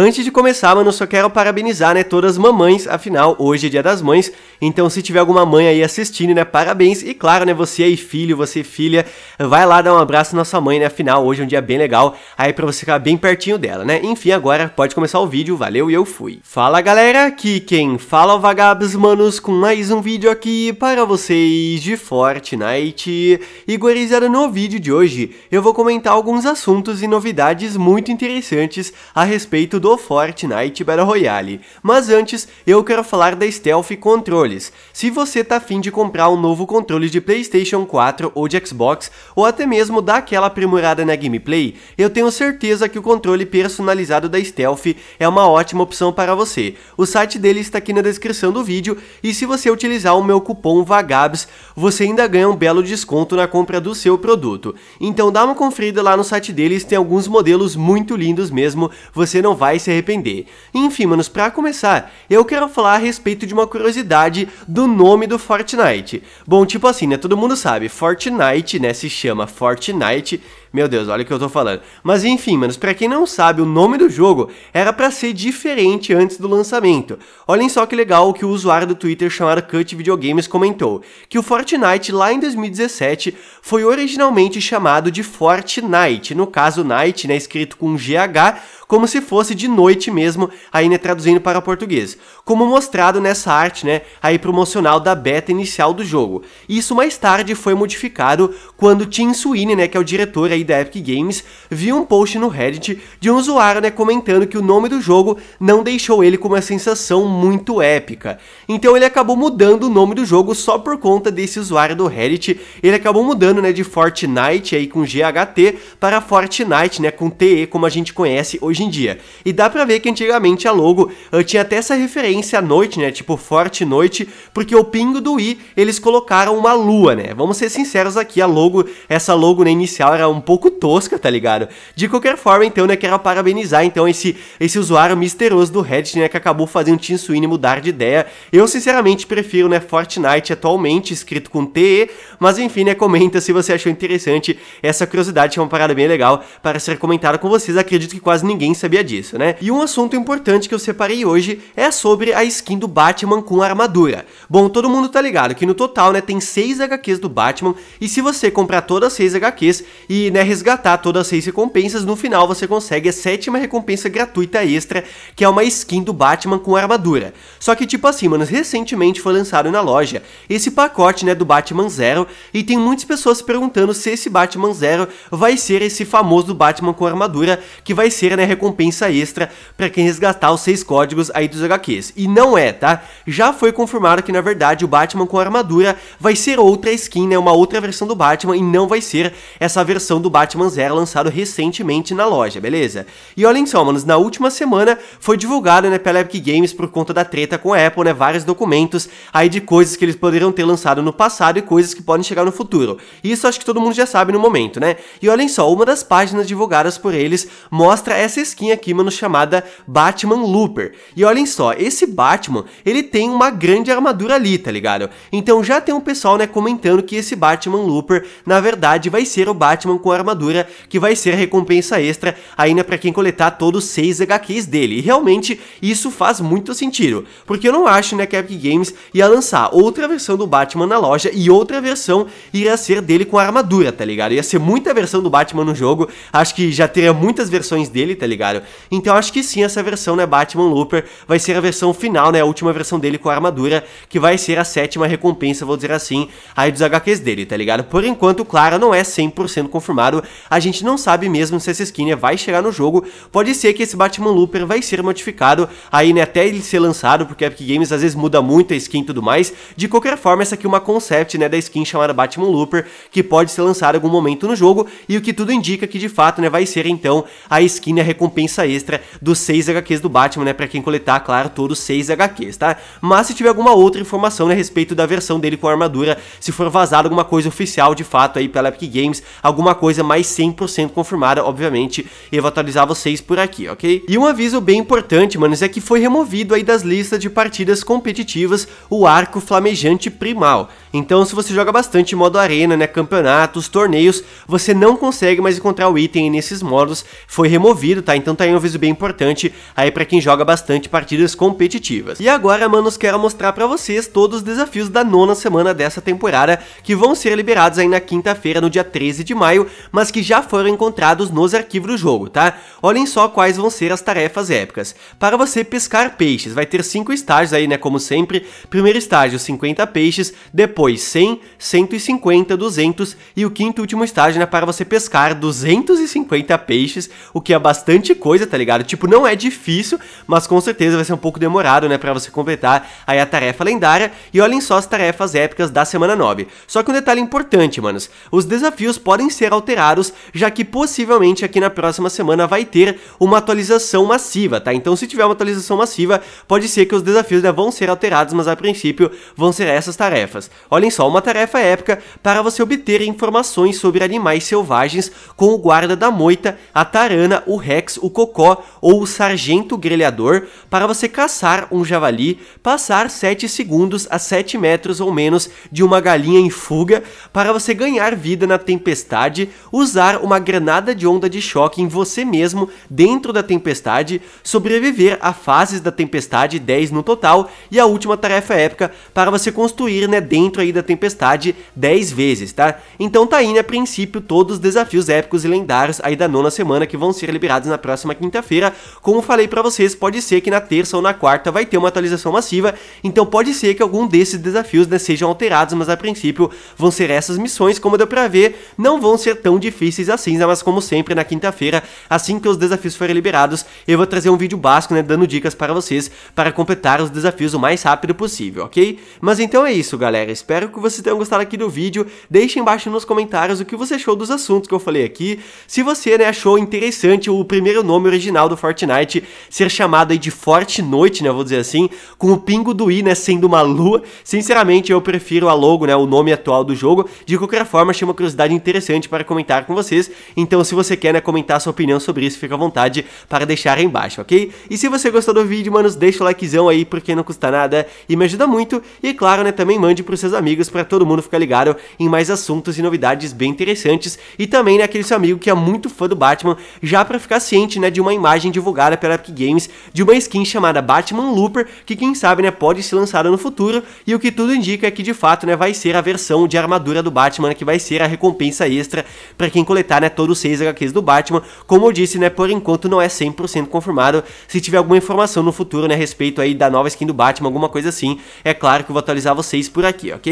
Antes de começar, mano, só quero parabenizar, né, todas as mamães, afinal, hoje é dia das mães, então se tiver alguma mãe aí assistindo, né, parabéns, e claro, né, você aí filho, você filha, vai lá dar um abraço na sua mãe, né, afinal, hoje é um dia bem legal, aí pra você ficar bem pertinho dela, né, enfim, agora pode começar o vídeo, valeu e eu fui. Fala galera, aqui quem fala é Vagabos Manos com mais um vídeo aqui para vocês de Fortnite, e gurizada, no vídeo de hoje eu vou comentar alguns assuntos e novidades muito interessantes a respeito do Fortnite Battle Royale. Mas antes, eu quero falar da Stealth Controles. Se você tá afim de comprar um novo controle de Playstation 4 ou de Xbox, ou até mesmo dar aquela aprimorada na gameplay, eu tenho certeza que o controle personalizado da Stealth é uma ótima opção para você. O site dele está aqui na descrição do vídeo, e se você utilizar o meu cupom VAGABS, você ainda ganha um belo desconto na compra do seu produto. Então dá uma conferida lá no site deles, tem alguns modelos muito lindos mesmo, você não vai vai se arrepender. Enfim, manos, pra começar, eu quero falar a respeito de uma curiosidade do nome do Fortnite. Bom, tipo assim, né, todo mundo sabe, Fortnite, né, se chama Fortnite, meu Deus, olha o que eu tô falando. Mas enfim, manos, para quem não sabe, o nome do jogo era para ser diferente antes do lançamento. Olhem só que legal o que o usuário do Twitter chamado Cut Videogames comentou, que o Fortnite lá em 2017 foi originalmente chamado de Fortnite, no caso Night, né, escrito com GH, como se fosse de noite mesmo, aí né, traduzindo para português, como mostrado nessa arte, né, aí promocional da beta inicial do jogo. Isso mais tarde foi modificado quando Tim Sweeney, né, que é o diretor aí aí da Epic Games, vi um post no Reddit de um usuário né, comentando que o nome do jogo não deixou ele com uma sensação muito épica. Então ele acabou mudando o nome do jogo só por conta desse usuário do Reddit. Ele acabou mudando né, de Fortnite aí com GHT para Fortnite né, com TE como a gente conhece hoje em dia. E dá pra ver que antigamente a logo ah, tinha até essa referência à noite, né, tipo Forte Noite, porque o pingo do i eles colocaram uma lua, né. Vamos ser sinceros aqui, a logo, essa logo né, inicial era um pouco pouco tosca, tá ligado? De qualquer forma, então, né, quero parabenizar então esse, esse usuário misterioso do Reddit, né, que acabou fazendo o Tim Sweeney mudar de ideia. Eu, sinceramente, prefiro, né, Fortnite atualmente, escrito com TE, mas enfim, né, comenta se você achou interessante essa curiosidade, que é uma parada bem legal para ser comentada com vocês. Acredito que quase ninguém sabia disso, né? E um assunto importante que eu separei hoje é sobre a skin do Batman com armadura. Bom, todo mundo tá ligado que no total, né, tem 6 HQs do Batman, e se você comprar todas as 6 HQs e, né, quiser é resgatar todas as seis recompensas, no final você consegue a sétima recompensa gratuita extra, que é uma skin do Batman com armadura. Só que tipo assim, mano, recentemente foi lançado na loja esse pacote, né, do Batman Zero, e tem muitas pessoas perguntando se esse Batman Zero vai ser esse famoso Batman com armadura, que vai ser, né, recompensa extra para quem resgatar os seis códigos aí dos HQs. E não é, tá? Já foi confirmado que na verdade o Batman com armadura vai ser outra skin, né, uma outra versão do Batman e não vai ser essa versão do Batman Zero lançado recentemente na loja, beleza? E olhem só, manos, na última semana foi divulgado, né, pela Epic Games por conta da treta com a Apple, né, vários documentos aí de coisas que eles poderiam ter lançado no passado e coisas que podem chegar no futuro. Isso acho que todo mundo já sabe no momento, né? E olhem só, uma das páginas divulgadas por eles mostra essa skin aqui, mano, chamada Batman Looper. E olhem só, esse Batman, ele tem uma grande armadura ali, tá ligado? Então já tem um pessoal, né, comentando que esse Batman Looper, na verdade, vai ser o Batman com armadura, que vai ser recompensa extra ainda para quem coletar todos os 6 HQs dele. E realmente isso faz muito sentido, porque eu não acho né, que a Epic Games ia lançar outra versão do Batman na loja e outra versão iria ser dele com a armadura, tá ligado? Ia ser muita versão do Batman no jogo, acho que já teria muitas versões dele, tá ligado? Então acho que sim, essa versão, né, Batman Looper, vai ser a versão final, né, a última versão dele com a armadura, que vai ser a sétima recompensa, vou dizer assim, aí dos HQs dele, tá ligado? Por enquanto, claro, não é 100% confirmado Bolsonaro, a gente não sabe mesmo se essa skin vai chegar no jogo. Pode ser que esse Batman Looper vai ser modificado aí, né, até ele ser lançado, porque a Epic Games às vezes muda muito a skin e tudo mais. De qualquer forma, essa aqui é uma concept, né, da skin chamada Batman Looper, que pode ser lançada em algum momento no jogo, e o que tudo indica é que de fato, né, vai ser então a skin, a né, recompensa extra dos 6 HQs do Batman, né, pra quem coletar, claro, todos os 6 HQs, tá? Mas se tiver alguma outra informação, né, a respeito da versão dele com a armadura, se for vazada alguma coisa oficial de fato aí pela Epic Games, alguma coisa coisa mais 100% confirmada, obviamente, e eu vou atualizar vocês por aqui, ok? E um aviso bem importante, manos, é que foi removido aí das listas de partidas competitivas o arco flamejante primal. Então, se você joga bastante modo arena, né, campeonatos, torneios, você não consegue mais encontrar o item nesses modos, foi removido, tá? Então tá aí um aviso bem importante aí para quem joga bastante partidas competitivas. E agora, manos, quero mostrar para vocês todos os desafios da nona semana dessa temporada, que vão ser liberados aí na quinta-feira, no dia 13 de maio, mas que já foram encontrados nos arquivos do jogo, tá? Olhem só quais vão ser as tarefas épicas. Para você pescar peixes, vai ter cinco estágios aí, né, como sempre. Primeiro estágio, 50 peixes, depois depois 100, 150, 200 e o quinto e último estágio é para você pescar 250 peixes, o que é bastante coisa, tá ligado? Tipo, não é difícil, mas com certeza vai ser um pouco demorado, né, para você completar aí a tarefa lendária. E olhem só as tarefas épicas da semana 9. Só que um detalhe importante, manos, os desafios podem ser alterados, já que possivelmente aqui na próxima semana vai ter uma atualização massiva, tá? Então se tiver uma atualização massiva, pode ser que os desafios né, vão ser alterados, mas a princípio vão ser essas tarefas. Olhem só, uma tarefa épica para você obter informações sobre animais selvagens com o guarda da moita, a tarana, o rex, o cocó ou o sargento grelhador para você caçar um javali, passar 7 segundos a 7 metros ou menos de uma galinha em fuga para você ganhar vida na tempestade, usar uma granada de onda de choque em você mesmo dentro da tempestade, sobreviver a fases da tempestade, 10 no total, e a última tarefa épica para você construir né, dentro aí da tempestade 10 vezes, tá? Então tá aí, né, a princípio, todos os desafios épicos e lendários aí da nona semana que vão ser liberados na próxima quinta-feira. Como falei para vocês, pode ser que na terça ou na quarta vai ter uma atualização massiva, então pode ser que algum desses desafios né, sejam alterados, mas a princípio vão ser essas missões, como deu pra ver, não vão ser tão difíceis assim, né, mas como sempre, na quinta-feira, assim que os desafios forem liberados, eu vou trazer um vídeo básico, né, dando dicas para vocês para completar os desafios o mais rápido possível, ok? Mas então é isso, galera, espero espero que vocês tenham gostado aqui do vídeo. Deixe embaixo nos comentários o que você achou dos assuntos que eu falei aqui. Se você né, achou interessante o primeiro nome original do Fortnite ser chamado de Forte Noite, né, vou dizer assim, com o pingo do i, né, sendo uma lua. Sinceramente, eu prefiro a logo, né, o nome atual do jogo. De qualquer forma, achei uma curiosidade interessante para comentar com vocês. Então, se você quer né, comentar sua opinião sobre isso, fica à vontade para deixar aí embaixo, ok? E se você gostou do vídeo, mano deixa o likezão aí porque não custa nada e me ajuda muito. E claro, né, também mande para os seus amigos amigos para todo mundo ficar ligado em mais assuntos e novidades bem interessantes e também né, aquele seu amigo que é muito fã do Batman, já para ficar ciente né, de uma imagem divulgada pela Epic Games de uma skin chamada Batman Looper, que quem sabe né, pode ser lançada no futuro e o que tudo indica é que de fato né, vai ser a versão de armadura do Batman que vai ser a recompensa extra para quem coletar né, todos os 6 HQs do Batman, como eu disse né, por enquanto não é 100% confirmado, se tiver alguma informação no futuro né, a respeito aí da nova skin do Batman, alguma coisa assim, é claro que eu vou atualizar vocês por aqui, ok?